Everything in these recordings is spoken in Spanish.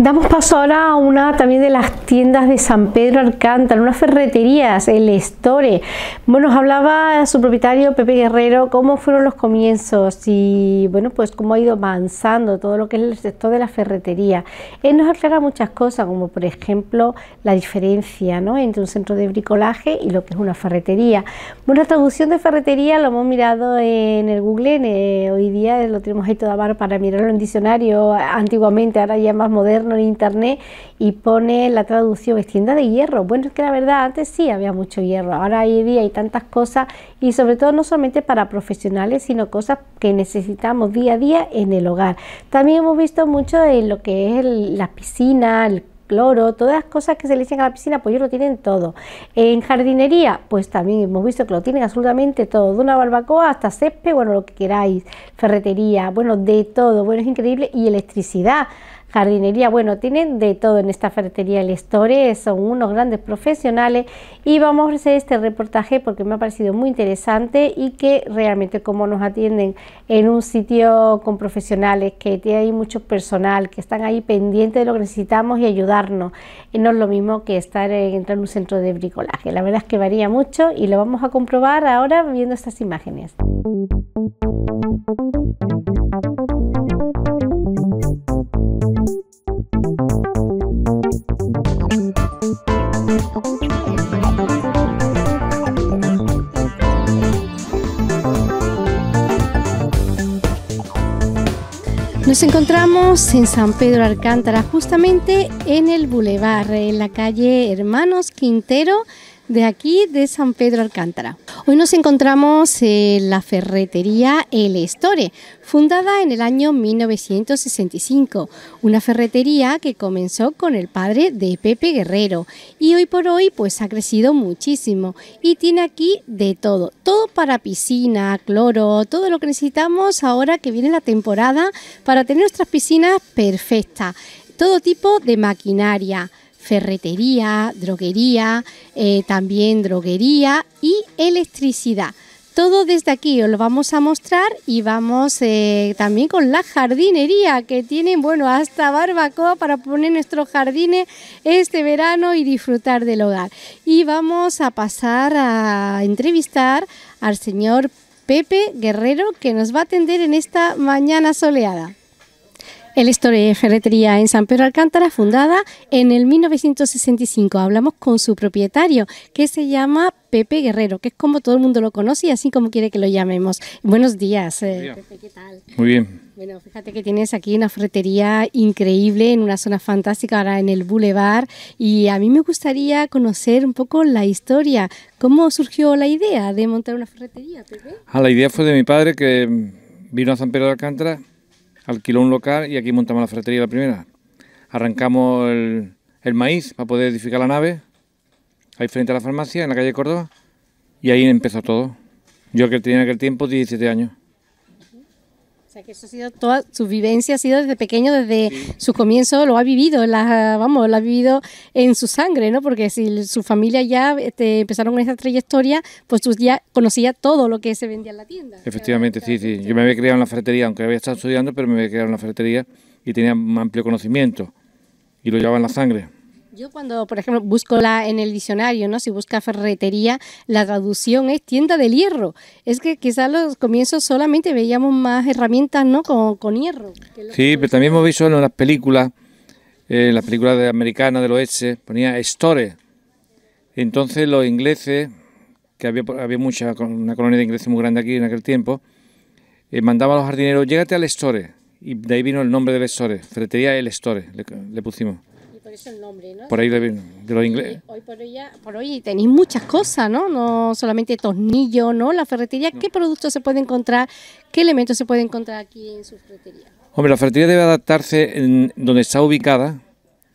Damos paso ahora a una también de las tiendas de San Pedro Alcántara, unas ferreterías, el Store. Bueno, nos hablaba su propietario Pepe Guerrero cómo fueron los comienzos y bueno, pues cómo ha ido avanzando todo lo que es el sector de la ferretería. Él nos aclara muchas cosas, como por ejemplo la diferencia ¿no? entre un centro de bricolaje y lo que es una ferretería. Bueno, la traducción de ferretería lo hemos mirado en el Google, en, eh, hoy día lo tenemos ahí a mano para mirarlo en diccionario, antiguamente, ahora ya más moderno en internet y pone la traducción tienda de hierro. Bueno, es que la verdad antes sí había mucho hierro, ahora hoy día hay tantas cosas y sobre todo no solamente para profesionales, sino cosas que necesitamos día a día en el hogar. También hemos visto mucho en lo que es la piscina, el cloro, todas las cosas que se le echan a la piscina, pues ellos lo tienen todo. En jardinería, pues también hemos visto que lo tienen absolutamente todo, de una barbacoa hasta césped, bueno, lo que queráis, ferretería, bueno, de todo, bueno, es increíble, y electricidad jardinería. Bueno, tienen de todo en esta ferretería El Store, son unos grandes profesionales y vamos a hacer este reportaje porque me ha parecido muy interesante y que realmente como nos atienden en un sitio con profesionales, que tiene ahí mucho personal, que están ahí pendientes de lo que necesitamos y ayudarnos. no es lo mismo que estar entrar en un centro de bricolaje. La verdad es que varía mucho y lo vamos a comprobar ahora viendo estas imágenes. Nos encontramos en San Pedro Alcántara, justamente en el Boulevard, en la calle Hermanos Quintero de aquí de San Pedro Alcántara. Hoy nos encontramos en la ferretería El Store, fundada en el año 1965, una ferretería que comenzó con el padre de Pepe Guerrero y hoy por hoy pues ha crecido muchísimo y tiene aquí de todo, todo para piscina, cloro, todo lo que necesitamos ahora que viene la temporada para tener nuestras piscinas perfectas, todo tipo de maquinaria ferretería, droguería, eh, también droguería y electricidad. Todo desde aquí os lo vamos a mostrar y vamos eh, también con la jardinería que tienen, bueno, hasta barbacoa para poner nuestros jardines este verano y disfrutar del hogar. Y vamos a pasar a entrevistar al señor Pepe Guerrero que nos va a atender en esta mañana soleada. Store de ferretería en San Pedro Alcántara, fundada en el 1965. Hablamos con su propietario, que se llama Pepe Guerrero, que es como todo el mundo lo conoce y así como quiere que lo llamemos. Buenos días, eh, ¿qué tal? Muy bien. Bueno, fíjate que tienes aquí una ferretería increíble en una zona fantástica, ahora en el Boulevard, y a mí me gustaría conocer un poco la historia. ¿Cómo surgió la idea de montar una ferretería, Pepe? Ah, la idea fue de mi padre que vino a San Pedro Alcántara alquiló un local y aquí montamos la ferretería la primera. Arrancamos el, el maíz para poder edificar la nave, ahí frente a la farmacia, en la calle Córdoba, y ahí empezó todo. Yo que tenía en aquel tiempo 17 años que ha sido toda su vivencia, ha sido desde pequeño, desde su comienzo lo ha vivido, la, vamos, lo ha vivido en su sangre, ¿no? Porque si su familia ya este, empezaron con esa trayectoria, pues tú ya conocía todo lo que se vendía en la tienda. Efectivamente, sí, sí. Yo me había criado en la ferretería, aunque había estado estudiando, pero me había criado en la ferretería y tenía un amplio conocimiento y lo llevaba en la sangre. Yo cuando, por ejemplo, busco la, en el diccionario, ¿no? Si busca ferretería, la traducción es tienda del hierro. Es que quizás los comienzos solamente veíamos más herramientas, ¿no? Con, hierro. Sí, pero también hemos visto en las películas, en eh, las películas de los del ponía store. Entonces los ingleses, que había, había mucha, una colonia de ingleses muy grande aquí en aquel tiempo, eh, mandaban a los jardineros, llégate al store. Y de ahí vino el nombre del store, ferretería El Store, le pusimos por eso el nombre, ¿no? Por ahí de, de los ingleses. Hoy por hoy, por hoy tenéis muchas cosas, ¿no? No solamente tornillo, ¿no? La ferretería, ¿qué productos se puede encontrar? ¿Qué elementos se puede encontrar aquí en su ferretería? Hombre, la ferretería debe adaptarse en donde está ubicada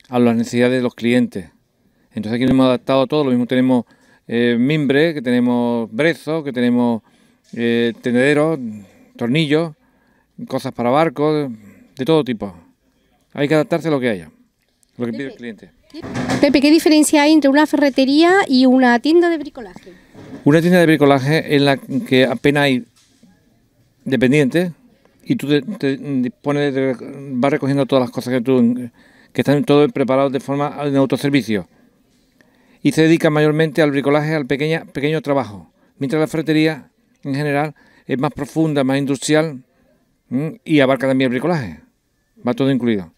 a las necesidades de los clientes. Entonces aquí nos hemos adaptado a todo, lo mismo tenemos eh, mimbre, que tenemos brezo, que tenemos eh, tornillos, cosas para barcos, de todo tipo. Hay que adaptarse a lo que haya. Lo que pide el cliente. Pepe, ¿qué diferencia hay entre una ferretería y una tienda de bricolaje? Una tienda de bricolaje es la que apenas hay dependientes y tú te, vas recogiendo todas las cosas que tú están todos preparados de forma en autoservicio y se dedica mayormente al bricolaje, al pequeño trabajo, mientras la ferretería en general es más profunda, más industrial y abarca también el bricolaje, va todo incluido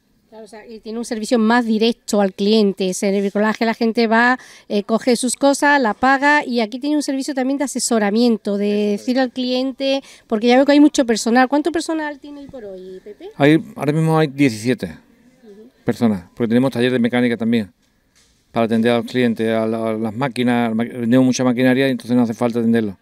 o sea, tiene un servicio más directo al cliente. En el bricolaje la gente va, eh, coge sus cosas, la paga y aquí tiene un servicio también de asesoramiento, de decir al cliente, porque ya veo que hay mucho personal. ¿Cuánto personal tiene hoy por hoy, Pepe? Hay, ahora mismo hay 17 personas, porque tenemos taller de mecánica también para atender al cliente, a, a las máquinas, tenemos mucha maquinaria y entonces no hace falta atenderlo.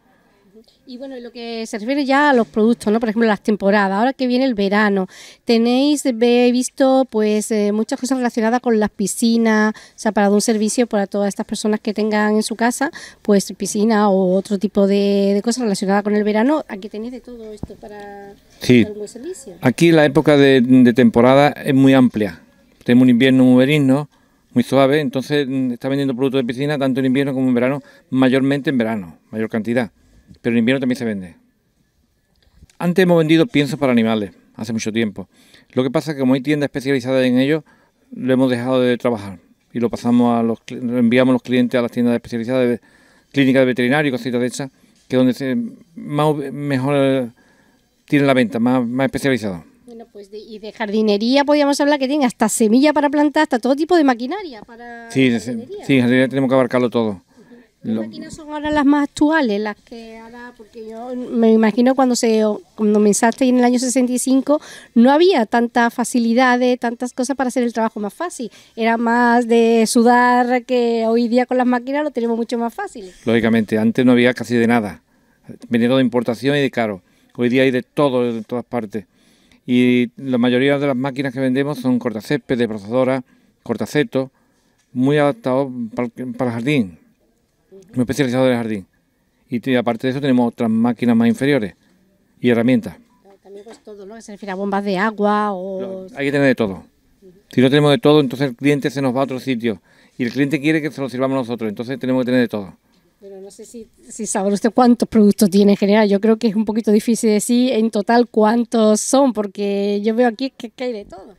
Y bueno, lo que se refiere ya a los productos, ¿no? Por ejemplo, las temporadas, ahora que viene el verano, tenéis, he visto pues eh, muchas cosas relacionadas con las piscinas, o sea, para dar un servicio para todas estas personas que tengan en su casa, pues piscina o otro tipo de, cosas relacionadas con el verano, aquí tenéis de todo esto para, sí. servicio. Aquí la época de, temporada es muy amplia, tenemos un invierno muy verino, muy suave, entonces mm, está vendiendo productos de piscina tanto en invierno como en verano, mayormente en verano, mayor cantidad pero en invierno también se vende. Antes hemos vendido pienso para animales, hace mucho tiempo. Lo que pasa es que como hay tiendas especializadas en ello, lo hemos dejado de trabajar y lo pasamos a los enviamos los clientes a las tiendas especializadas de clínicas de veterinario y cositas de esas, que es donde se mejor tienen la venta, más, más especializado. Bueno, pues y de jardinería podríamos hablar que tiene hasta semilla para plantar, hasta todo tipo de maquinaria para Sí, jardinería. sí, tenemos que abarcarlo todo. Las máquinas son ahora las más actuales? Las que ahora, porque yo me imagino cuando se cuando comenzaste en el año 65 no había tantas facilidades, tantas cosas para hacer el trabajo más fácil. Era más de sudar que hoy día con las máquinas lo tenemos mucho más fácil. Lógicamente, antes no había casi de nada. venido de importación y de caro. Hoy día hay de todo, de todas partes. Y la mayoría de las máquinas que vendemos son cortacésped, de procesadora, cortacetos, muy adaptados para, para el jardín, un especializado en jardín. Y aparte de eso tenemos otras máquinas más inferiores y herramientas. También pues todo, ¿no? Que se bombas de agua o... Hay que tener de todo. Si no tenemos de todo, entonces el cliente se nos va a otro sitio. Y el cliente quiere que se lo sirvamos nosotros, entonces tenemos que tener de todo. Pero no sé si, si sabe usted cuántos productos tiene en general. Yo creo que es un poquito difícil decir en total cuántos son, porque yo veo aquí que, hay de todo.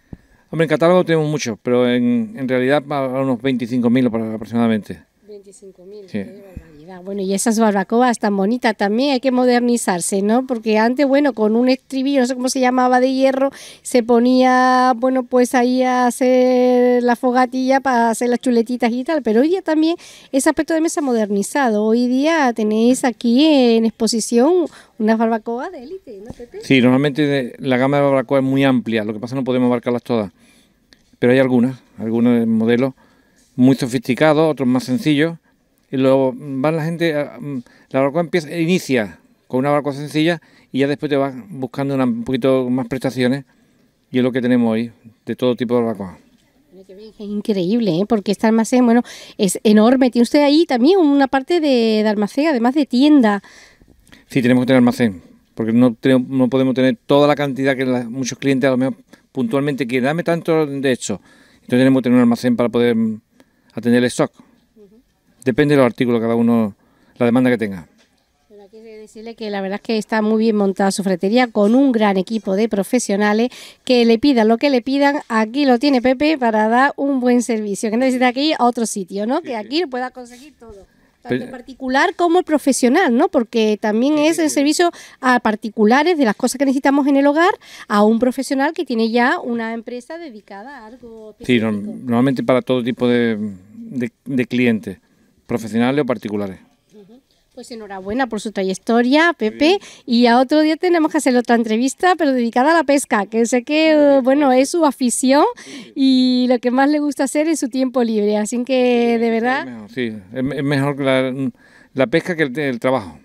Hombre, en catálogo tenemos muchos, pero en, en realidad para unos 25.000 aproximadamente. Bueno, y esas barbacoas tan bonitas también, hay que modernizarse, ¿no? Porque antes, bueno, con un estribillo, no sé cómo se llamaba, de hierro, se ponía, bueno, pues ahí a hacer la fogatilla para hacer las chuletitas y tal, pero hoy día también ese aspecto de mesa modernizado. Hoy día tenéis aquí en exposición unas barbacoas de élite, ¿no, Sí, normalmente la gama de barbacoas es muy amplia, lo que pasa es que no podemos abarcarlas todas, pero hay algunas, algunos modelos muy sofisticados, otros más sencillos. Y luego van la gente, mm, la barbacoa empieza, inicia con una barcoa sencilla y ya después te vas buscando una, un poquito más prestaciones. Y es lo que tenemos hoy, de todo tipo de barbacoa. Increíble, ¿eh? porque este almacén, bueno, es enorme. Tiene usted ahí también una parte de, almacén, además de tienda. Sí, tenemos que tener almacén, porque no, no podemos tener toda la cantidad que muchos clientes a lo mejor puntualmente quieren. Dame tanto de hecho. Entonces tenemos que tener un almacén para poder mm, a tener el stock. Depende de los artículos cada uno, la demanda que tenga. Quiero decirle que la verdad es que está muy bien montada su fretería con un gran equipo de profesionales que le pidan lo que le pidan. Aquí lo tiene Pepe para dar un buen servicio, que no necesita que ir a otro sitio, ¿no? que aquí lo pueda conseguir todo tanto particular como profesional, ¿no? Porque también es el servicio a particulares de las cosas que necesitamos en el hogar a un profesional que tiene ya una empresa dedicada a algo. Específico. Sí, normalmente para todo tipo de, clientes, profesionales o particulares. Pues enhorabuena por su trayectoria, Pepe. Y a otro día tenemos que hacer otra entrevista, pero dedicada a la pesca, que sé que, bueno, es su afición y lo que más le gusta hacer es su tiempo libre. Así que, de verdad... Sí, es mejor, la, pesca que el, el trabajo,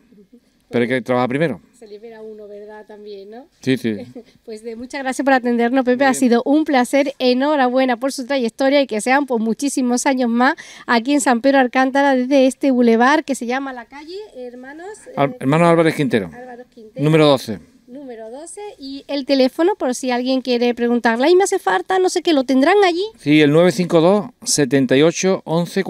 pero hay que trabajar primero se libera uno, ¿verdad? También, ¿no? Sí, sí. Pues de muchas gracias por atendernos, Pepe. Ha sido un placer. Enhorabuena por su trayectoria y que sean por pues, muchísimos años más aquí en San Pedro Alcántara, desde este bulevar que se llama La Calle, hermanos. Eh, hermanos Álvarez Quintero. Álvarez Quintero. Número 12 número 12 y el teléfono por si alguien quiere preguntarla y me hace falta, no sé qué, ¿lo tendrán allí? Sí, el 952 78 11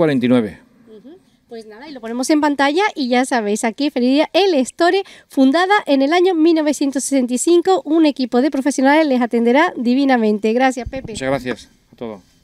pues nada, y lo ponemos en pantalla y ya sabéis, aquí Feria El Store, fundada en el año 1965, un equipo de profesionales les atenderá divinamente. Gracias, Pepe. Muchas gracias a todos.